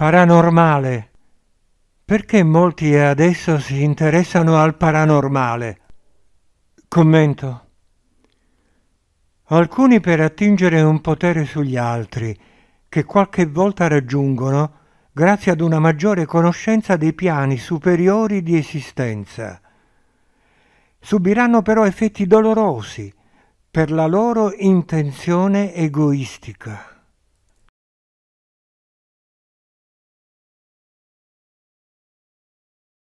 Paranormale. Perché molti adesso si interessano al paranormale? Commento. Alcuni per attingere un potere sugli altri, che qualche volta raggiungono grazie ad una maggiore conoscenza dei piani superiori di esistenza. Subiranno però effetti dolorosi per la loro intenzione egoistica.